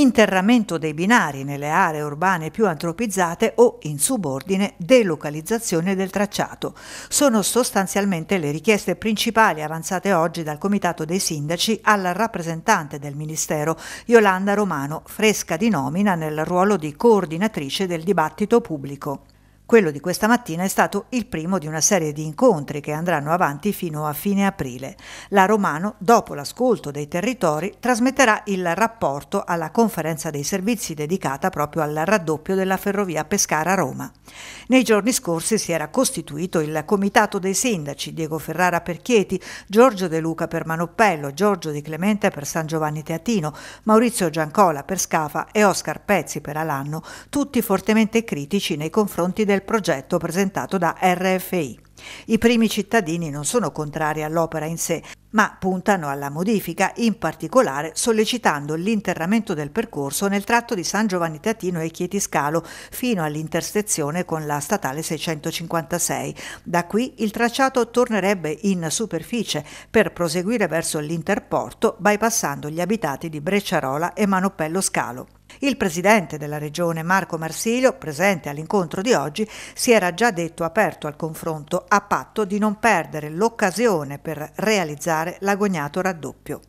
interramento dei binari nelle aree urbane più antropizzate o, in subordine, delocalizzazione del tracciato. Sono sostanzialmente le richieste principali avanzate oggi dal Comitato dei Sindaci alla rappresentante del Ministero, Yolanda Romano, fresca di nomina nel ruolo di coordinatrice del dibattito pubblico. Quello di questa mattina è stato il primo di una serie di incontri che andranno avanti fino a fine aprile. La Romano, dopo l'ascolto dei territori, trasmetterà il rapporto alla conferenza dei servizi dedicata proprio al raddoppio della ferrovia Pescara-Roma. Nei giorni scorsi si era costituito il comitato dei sindaci Diego Ferrara per Chieti, Giorgio De Luca per Manoppello, Giorgio Di Clemente per San Giovanni Teatino, Maurizio Giancola per Scafa e Oscar Pezzi per Alanno, tutti fortemente critici nei confronti del del progetto presentato da RFI. I primi cittadini non sono contrari all'opera in sé, ma puntano alla modifica, in particolare sollecitando l'interramento del percorso nel tratto di San Giovanni Tatino e Chietiscalo fino all'intersezione con la statale 656. Da qui il tracciato tornerebbe in superficie per proseguire verso l'interporto bypassando gli abitati di Brecciarola e Manoppello Scalo. Il presidente della regione Marco Marsilio, presente all'incontro di oggi, si era già detto aperto al confronto a patto di non perdere l'occasione per realizzare l'agognato raddoppio.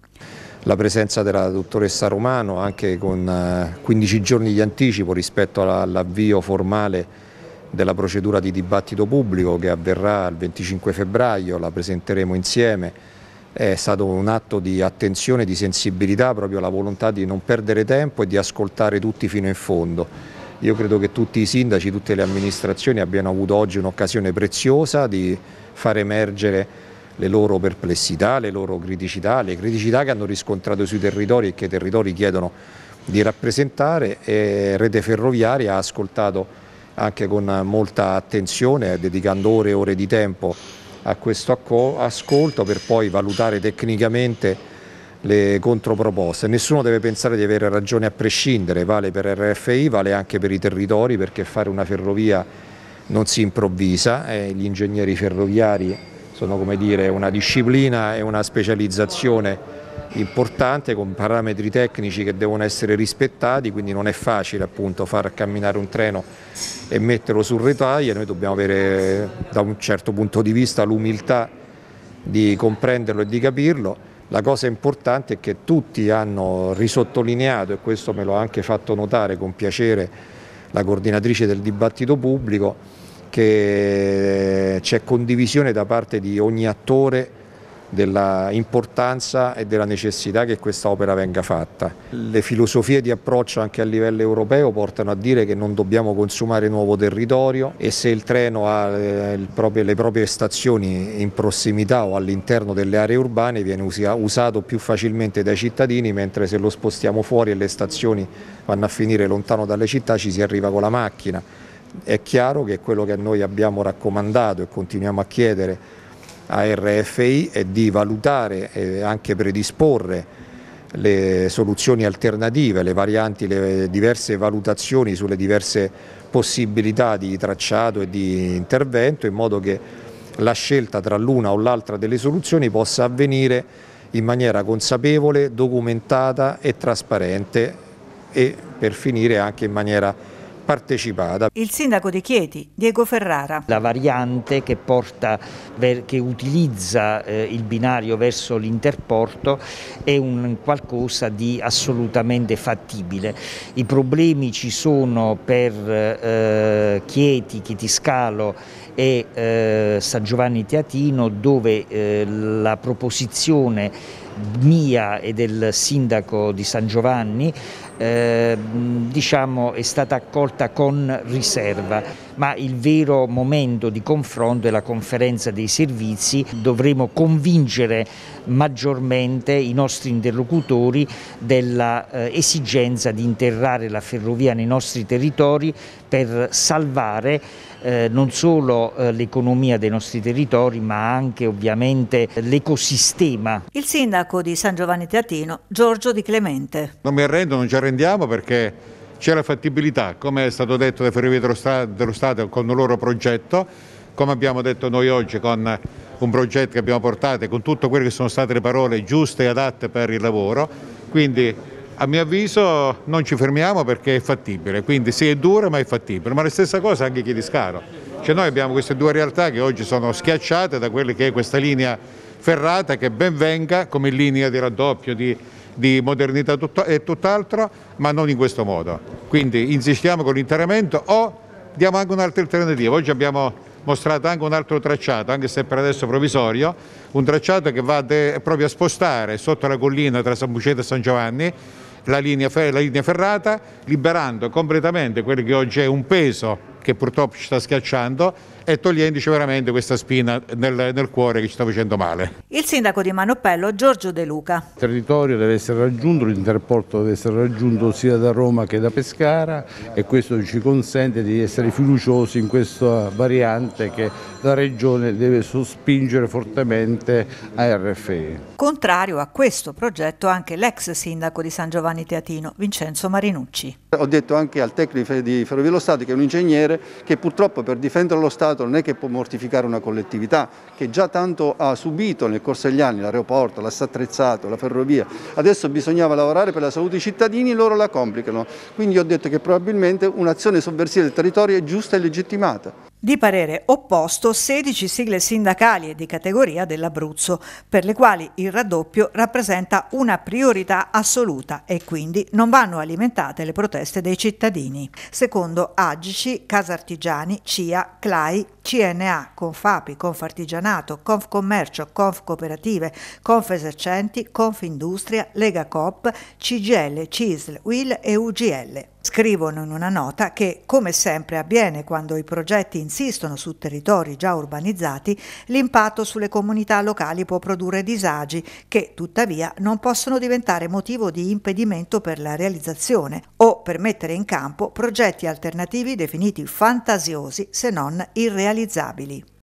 La presenza della dottoressa Romano, anche con 15 eh, giorni di anticipo rispetto all'avvio formale della procedura di dibattito pubblico che avverrà il 25 febbraio, la presenteremo insieme è stato un atto di attenzione, di sensibilità, proprio la volontà di non perdere tempo e di ascoltare tutti fino in fondo. Io credo che tutti i sindaci, tutte le amministrazioni abbiano avuto oggi un'occasione preziosa di far emergere le loro perplessità, le loro criticità, le criticità che hanno riscontrato sui territori e che i territori chiedono di rappresentare e Rete Ferroviaria ha ascoltato anche con molta attenzione, dedicando ore e ore di tempo a questo ascolto per poi valutare tecnicamente le controproposte. Nessuno deve pensare di avere ragione a prescindere, vale per RFI, vale anche per i territori perché fare una ferrovia non si improvvisa, eh, gli ingegneri ferroviari sono come dire una disciplina e una specializzazione importante con parametri tecnici che devono essere rispettati, quindi non è facile appunto far camminare un treno e metterlo sul retaglio, noi dobbiamo avere da un certo punto di vista l'umiltà di comprenderlo e di capirlo. La cosa importante è che tutti hanno risottolineato, e questo me lo ha anche fatto notare con piacere la coordinatrice del dibattito pubblico, che c'è condivisione da parte di ogni attore della importanza e della necessità che questa opera venga fatta. Le filosofie di approccio anche a livello europeo portano a dire che non dobbiamo consumare nuovo territorio e se il treno ha eh, le proprie stazioni in prossimità o all'interno delle aree urbane viene usato più facilmente dai cittadini, mentre se lo spostiamo fuori e le stazioni vanno a finire lontano dalle città ci si arriva con la macchina. È chiaro che quello che noi abbiamo raccomandato e continuiamo a chiedere a RFI è di valutare e anche predisporre le soluzioni alternative, le varianti, le diverse valutazioni sulle diverse possibilità di tracciato e di intervento in modo che la scelta tra l'una o l'altra delle soluzioni possa avvenire in maniera consapevole, documentata e trasparente e per finire anche in maniera partecipata. Il sindaco di Chieti, Diego Ferrara. La variante che, porta, che utilizza eh, il binario verso l'interporto è un qualcosa di assolutamente fattibile. I problemi ci sono per eh, Chieti, Chietiscalo e eh, San Giovanni Teatino dove la proposizione mia e del sindaco di San Giovanni Ehm, diciamo, è stata accolta con riserva, ma il vero momento di confronto è la conferenza dei servizi, dovremo convincere maggiormente i nostri interlocutori dell'esigenza eh, di interrare la ferrovia nei nostri territori per salvare eh, non solo eh, l'economia dei nostri territori ma anche ovviamente l'ecosistema. Il sindaco di San Giovanni Teatino, Giorgio Di Clemente. Non mi arrendo, non ci arrendo arrendiamo perché c'è la fattibilità, come è stato detto dai Ferrovie dello Stato con il loro progetto, come abbiamo detto noi oggi con un progetto che abbiamo portato e con tutte quelle che sono state le parole giuste e adatte per il lavoro, quindi a mio avviso non ci fermiamo perché è fattibile, quindi sì è dura ma è fattibile, ma la stessa cosa anche chi di Scaro. cioè noi abbiamo queste due realtà che oggi sono schiacciate da quella che è questa linea ferrata che ben venga come linea di raddoppio, di di modernità e tutt'altro, ma non in questo modo. Quindi insistiamo con l'interramento o diamo anche un'altra alternativa. Oggi abbiamo mostrato anche un altro tracciato, anche se per adesso provvisorio, un tracciato che va proprio a spostare sotto la collina tra San Buceto e San Giovanni la linea, la linea ferrata, liberando completamente quello che oggi è un peso che purtroppo ci sta schiacciando e togliendoci veramente questa spina nel, nel cuore che ci sta facendo male. Il sindaco di Manoppello Giorgio De Luca. Il territorio deve essere raggiunto, l'interporto deve essere raggiunto sia da Roma che da Pescara e questo ci consente di essere fiduciosi in questa variante che la regione deve sospingere fortemente a RFE. Contrario a questo progetto anche l'ex sindaco di San Giovanni Teatino, Vincenzo Marinucci. Ho detto anche al tecnico di Ferrovie dello Stato che è un ingegnere che purtroppo per difendere lo Stato Stato non è che può mortificare una collettività che già tanto ha subito nel corso degli anni l'aeroporto, l'ha attrezzato, la ferrovia. Adesso bisognava lavorare per la salute dei cittadini, loro la complicano. Quindi ho detto che probabilmente un'azione sovversiva del territorio è giusta e legittimata di parere opposto 16 sigle sindacali e di categoria dell'Abruzzo, per le quali il raddoppio rappresenta una priorità assoluta e quindi non vanno alimentate le proteste dei cittadini. Secondo Agici, Casartigiani, CIA, CLAI, CNA, Confapi, Confartigianato, Confcommercio, Confcooperative, Confesercenti, Confindustria, Lega Coop, CGL, CISL, UIL e UGL. Scrivono in una nota che, come sempre avviene quando i progetti insistono su territori già urbanizzati, l'impatto sulle comunità locali può produrre disagi che, tuttavia, non possono diventare motivo di impedimento per la realizzazione o per mettere in campo progetti alternativi definiti fantasiosi se non irrealizzabili.